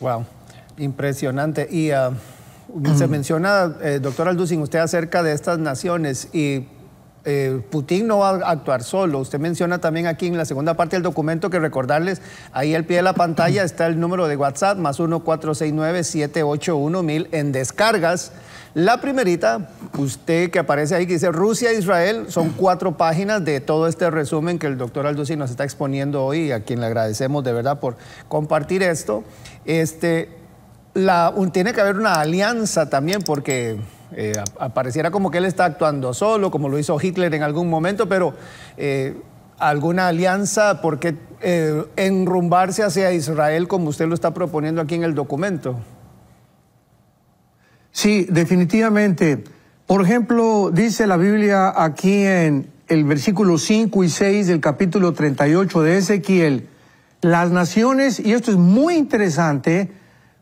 Wow, impresionante. Y ah, se menciona, eh, doctor Alducin, usted acerca de estas naciones y eh, Putin no va a actuar solo. Usted menciona también aquí en la segunda parte del documento que recordarles, ahí al pie de la pantalla está el número de WhatsApp, más 1-469-781-1000 en descargas. La primerita, usted que aparece ahí, que dice Rusia Israel, son cuatro páginas de todo este resumen que el doctor Aldusi nos está exponiendo hoy, a quien le agradecemos de verdad por compartir esto. Este, la, un, tiene que haber una alianza también, porque eh, ...apareciera como que él está actuando solo, como lo hizo Hitler en algún momento, pero eh, alguna alianza, ¿por qué eh, enrumbarse hacia Israel como usted lo está proponiendo aquí en el documento? Sí, definitivamente. Por ejemplo, dice la Biblia aquí en el versículo 5 y 6 del capítulo 38 de Ezequiel, las naciones, y esto es muy interesante,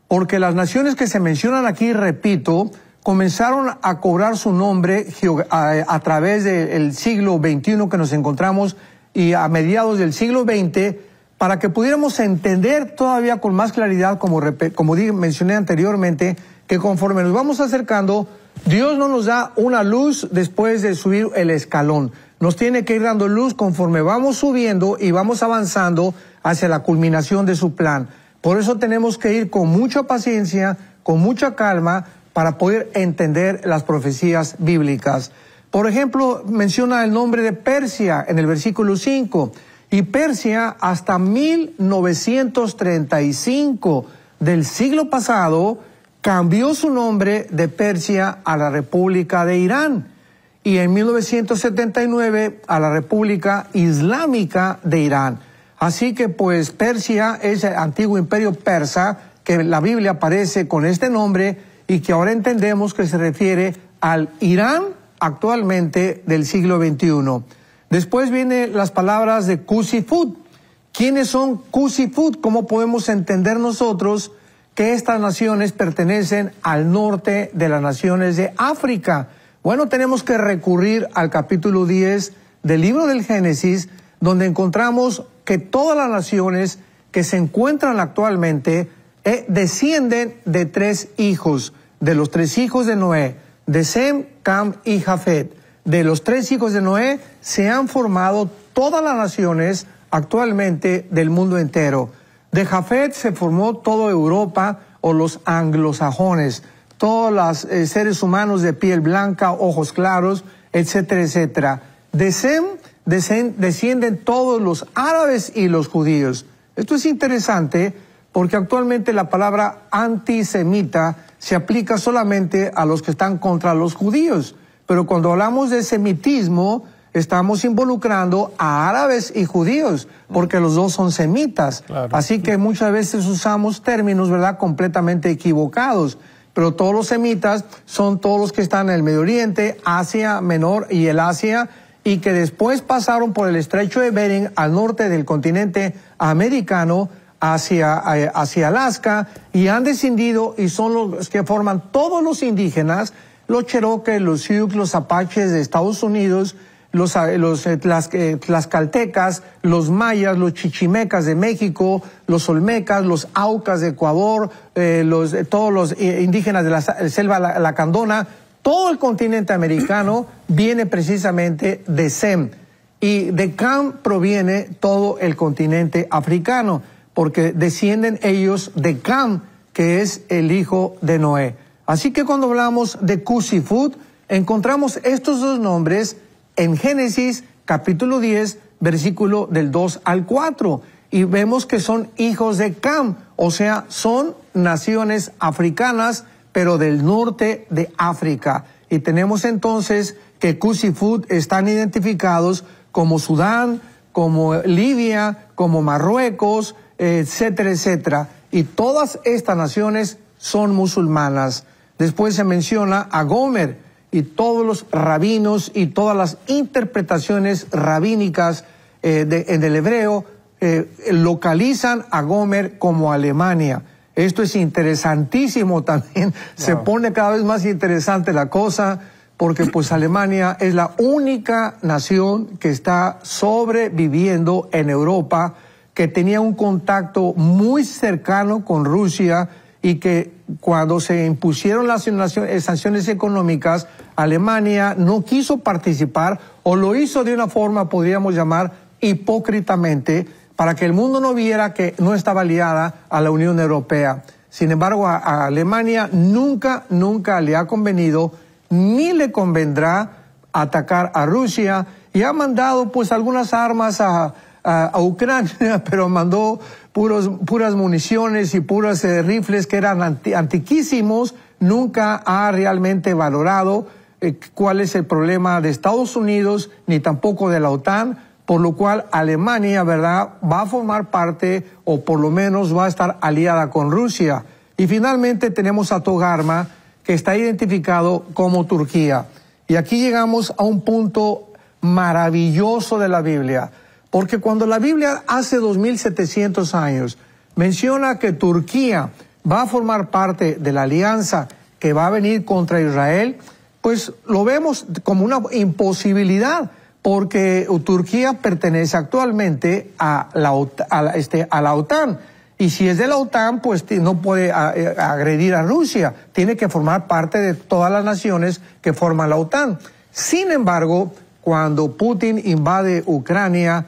porque las naciones que se mencionan aquí, repito, comenzaron a cobrar su nombre a, través del siglo XXI que nos encontramos y a mediados del siglo XX para que pudiéramos entender todavía con más claridad, como, como mencioné anteriormente, que conforme nos vamos acercando, Dios no nos da una luz después de subir el escalón. Nos tiene que ir dando luz conforme vamos subiendo y vamos avanzando hacia la culminación de su plan. Por eso tenemos que ir con mucha paciencia, con mucha calma, para poder entender las profecías bíblicas. Por ejemplo, menciona el nombre de Persia en el versículo 5 y Persia hasta 1935 del siglo pasado cambió su nombre de Persia a la República de Irán y en 1979 a la República Islámica de Irán. Así que pues Persia es el antiguo imperio persa que la Biblia aparece con este nombre y que ahora entendemos que se refiere al Irán actualmente del siglo XXI. Después vienen las palabras de Kusifut. ¿Quiénes son Kusifut? ¿Cómo podemos entender nosotros que estas naciones pertenecen al norte de las naciones de África? Bueno, tenemos que recurrir al capítulo 10 del libro del Génesis, donde encontramos que todas las naciones que se encuentran actualmente eh, descienden de tres hijos, de los tres hijos de Noé, de Sem, Cam y Jafet. De los tres hijos de Noé se han formado todas las naciones actualmente del mundo entero. De Jafet se formó toda Europa o los anglosajones, todos los eh, seres humanos de piel blanca, ojos claros, etcétera, etcétera. De Sem descienden todos los árabes y los judíos. Esto es interesante porque actualmente la palabra antisemita se aplica solamente a los que están contra los judíos, pero cuando hablamos de semitismo estamos involucrando a árabes y judíos, porque los dos son semitas. Así que muchas veces usamos términos, ¿verdad?, completamente equivocados. Pero todos los semitas son todos los que están en el Medio Oriente, Asia Menor y el Asia, y que después pasaron por el estrecho de Bering al norte del continente americano hacia, hacia Alaska y han descendido y son los que forman todos los indígenas, los cheroques los Sioux, los Apaches de Estados Unidos, los, eh, los eh, eh, los mayas, los chichimecas de México, los olmecas, los aucas de Ecuador, todos los indígenas de la selva lacandona, todo el continente americano viene precisamente de SEM y de CAM proviene todo el continente africano porque descienden ellos de Cam, que es el hijo de Noé. Así que cuando hablamos de Cusifut, encontramos estos dos nombres en Génesis capítulo 10, versículo del 2 al 4, y vemos que son hijos de Cam, o sea, son naciones africanas, pero del norte de África. Y tenemos entonces que Cusifut están identificados como Sudán, como Libia, como Marruecos, etcétera, etcétera. Y todas estas naciones son musulmanas. Después se menciona a Gomer y todos los rabinos y todas las interpretaciones rabínicas eh, en el hebreo eh, localizan a Gomer como Alemania. Esto es interesantísimo también. Se pone cada vez más interesante la cosa porque pues Alemania es la única nación que está sobreviviendo en Europa que tenía un contacto muy cercano con Rusia y que cuando se impusieron las eh, sanciones económicas, Alemania no quiso participar o lo hizo de una forma, podríamos llamar, hipócritamente, para que el mundo no viera que no estaba aliada a la Unión Europea. Sin embargo, a, Alemania nunca, nunca le ha convenido ni le convendrá atacar a Rusia y ha mandado pues algunas armas a, a, Ucrania, pero mandó puras municiones y puros eh, rifles que eran antiquísimos, nunca ha realmente valorado eh, cuál es el problema de Estados Unidos ni tampoco de la OTAN, por lo cual Alemania, ¿verdad?, va a formar parte o por lo menos va a estar aliada con Rusia. Y finalmente tenemos a Togarma, que está identificado como Turquía. Y aquí llegamos a un punto maravilloso de la Biblia. Porque cuando la Biblia hace 2700 años menciona que Turquía va a formar parte de la alianza que va a venir contra Israel, pues lo vemos como una imposibilidad, porque Turquía pertenece actualmente a la, este, a la OTAN. Y si es de la OTAN, pues no puede eh, agredir a Rusia, tiene que formar parte de todas las naciones que forman la OTAN. Sin embargo, cuando Putin invade Ucrania,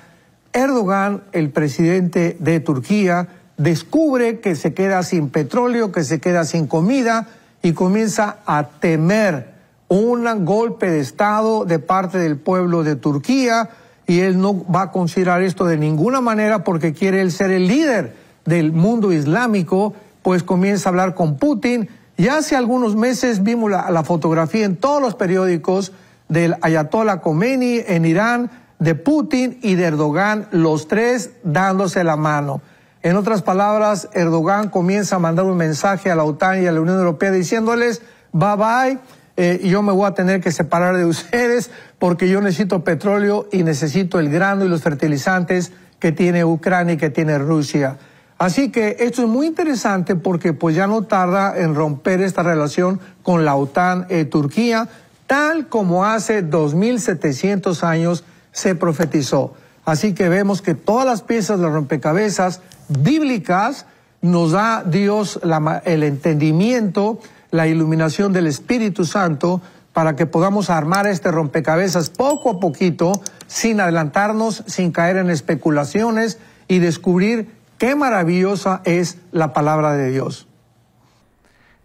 Erdogan, el presidente de Turquía, descubre que se queda sin petróleo, que se queda sin comida y comienza a temer un golpe de Estado de parte del pueblo de Turquía y él no va a considerar esto de ninguna manera porque quiere él ser el líder del mundo islámico, pues comienza a hablar con Putin. Ya hace algunos meses vimos la, fotografía en todos los periódicos del Ayatollah Khomeini en Irán, de Putin y de Erdogan, los tres dándose la mano. En otras palabras, Erdogan comienza a mandar un mensaje a la OTAN y a la Unión Europea diciéndoles, bye bye, eh, yo me voy a tener que separar de ustedes porque yo necesito petróleo y necesito el grano y los fertilizantes que tiene Ucrania y que tiene Rusia. Así que esto es muy interesante porque pues ya no tarda en romper esta relación con la OTAN y eh, Turquía, tal como hace 2.700 años se profetizó. Así que vemos que todas las piezas de rompecabezas bíblicas nos da Dios el entendimiento, la iluminación del Espíritu Santo para que podamos armar este rompecabezas poco a poquito, sin adelantarnos, sin caer en especulaciones y descubrir qué maravillosa es la palabra de Dios.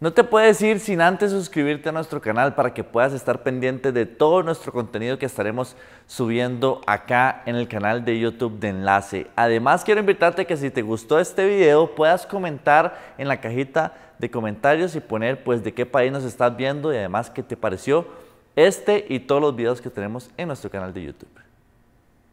No te puedes ir sin antes suscribirte a nuestro canal para que puedas estar pendiente de todo nuestro contenido que estaremos subiendo acá en el canal de YouTube de Enlace. Además, quiero invitarte que si te gustó este video puedas comentar en la cajita de comentarios y poner pues de qué país nos estás viendo y además qué te pareció este y todos los videos que tenemos en nuestro canal de YouTube.